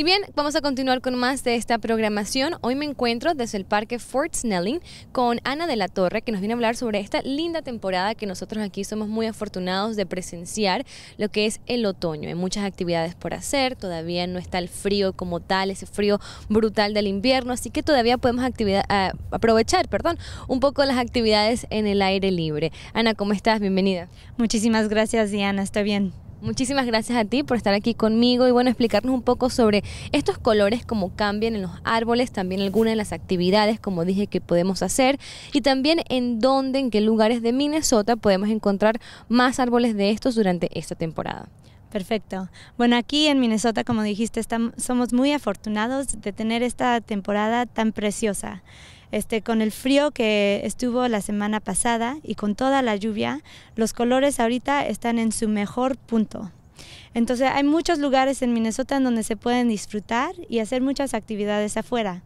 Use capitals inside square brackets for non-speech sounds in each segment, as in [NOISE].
Y bien, vamos a continuar con más de esta programación. Hoy me encuentro desde el Parque Fort Snelling con Ana de la Torre, que nos viene a hablar sobre esta linda temporada que nosotros aquí somos muy afortunados de presenciar, lo que es el otoño. Hay muchas actividades por hacer, todavía no está el frío como tal, ese frío brutal del invierno, así que todavía podemos actividad, ah, aprovechar perdón, un poco las actividades en el aire libre. Ana, ¿cómo estás? Bienvenida. Muchísimas gracias, Diana. Está bien. Muchísimas gracias a ti por estar aquí conmigo y bueno, explicarnos un poco sobre estos colores, cómo cambian en los árboles, también algunas de las actividades, como dije, que podemos hacer y también en dónde, en qué lugares de Minnesota podemos encontrar más árboles de estos durante esta temporada. Perfecto. Bueno, aquí en Minnesota, como dijiste, estamos, somos muy afortunados de tener esta temporada tan preciosa. Este, con el frío que estuvo la semana pasada y con toda la lluvia, los colores ahorita están en su mejor punto. Entonces hay muchos lugares en Minnesota en donde se pueden disfrutar y hacer muchas actividades afuera.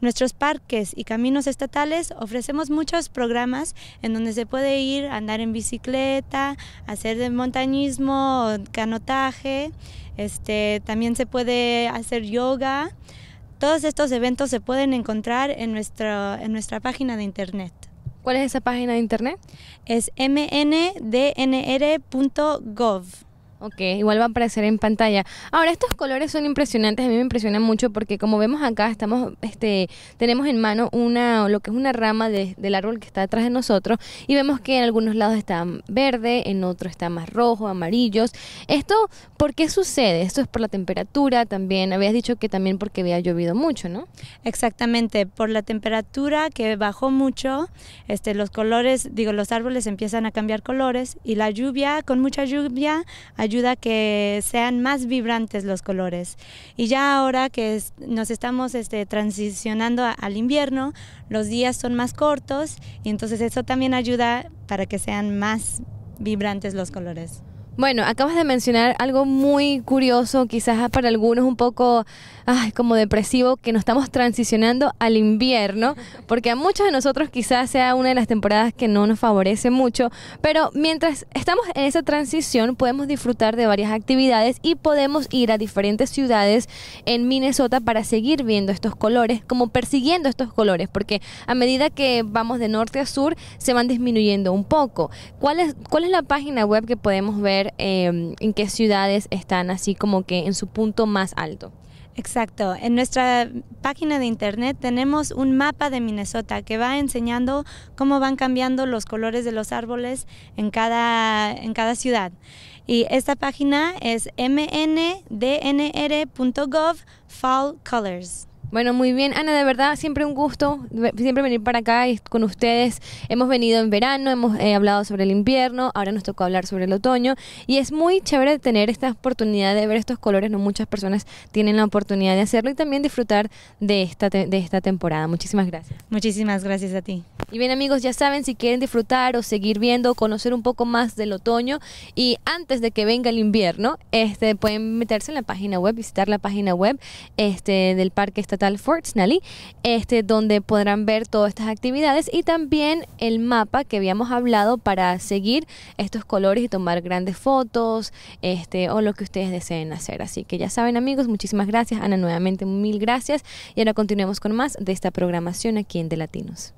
Nuestros parques y caminos estatales ofrecemos muchos programas en donde se puede ir a andar en bicicleta, hacer montañismo, canotaje, este, también se puede hacer yoga. Todos estos eventos se pueden encontrar en, en nuestra página de internet. ¿Cuál es esa página de internet? Es mndnr.gov. Ok, igual va a aparecer en pantalla. Ahora, estos colores son impresionantes, a mí me impresionan mucho porque como vemos acá, estamos, este, tenemos en mano una, lo que es una rama del árbol que está detrás de nosotros y vemos que en algunos lados está verde, en otros está más rojo, amarillos. ¿Esto por qué sucede? Esto es por la temperatura también, habías dicho que también porque había llovido mucho, ¿no? Exactamente, por la temperatura que bajó mucho, este, los colores, digo, los árboles empiezan a cambiar colores y la lluvia, con mucha lluvia, ayuda que sean más vibrantes los colores. Y ya ahora que nos estamos este, transicionando al invierno, los días son más cortos y entonces eso también ayuda para que sean más vibrantes los colores. Bueno, acabas de mencionar algo muy curioso, quizás para algunos un poco como depresivo, que nos estamos transicionando al invierno, [LAUGHS] porque a muchos de nosotros quizás sea una de las temporadas que no nos favorece mucho, pero mientras estamos en esa transición podemos disfrutar de varias actividades y podemos ir a diferentes ciudades en Minnesota para seguir viendo estos colores, como persiguiendo estos colores, porque a medida que vamos de norte a sur se van disminuyendo un poco. ¿Cuál es, cuál es la página web que podemos ver? Em, en qué ciudades están así como que en su punto más alto. Exacto. En nuestra página de internet tenemos un mapa de Minnesota que va enseñando cómo van cambiando los colores de los árboles en cada, en cada ciudad. Y esta página es mndnr.gov Fall Colors. Bueno, muy bien, Ana, de verdad, siempre un gusto, siempre venir para acá y con ustedes. Hemos venido en verano, hemos eh, hablado sobre el invierno, ahora nos tocó hablar sobre el otoño y es muy chévere tener esta oportunidad de ver estos colores, no muchas personas tienen la oportunidad de hacerlo y también disfrutar de esta, de esta temporada. Muchísimas gracias. Muchísimas gracias a ti. Y bien amigos, ya saben, si quieren disfrutar o seguir viendo, conocer un poco más del otoño y antes de que venga el invierno, este, pueden meterse en la página web, visitar la página web este, del Parque Estatal portal este, donde podrán ver todas estas actividades y también el mapa que habíamos hablado para seguir estos colores y tomar grandes fotos este, o lo que ustedes deseen hacer. Así que ya saben amigos, muchísimas gracias. Ana, nuevamente mil gracias. Y ahora continuemos con más de esta programación aquí en De Latinos.